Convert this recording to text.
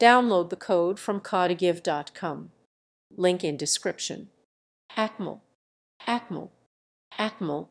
Download the code from codagive.com. Link in description. Hackmel. Hackmel. Hackmel.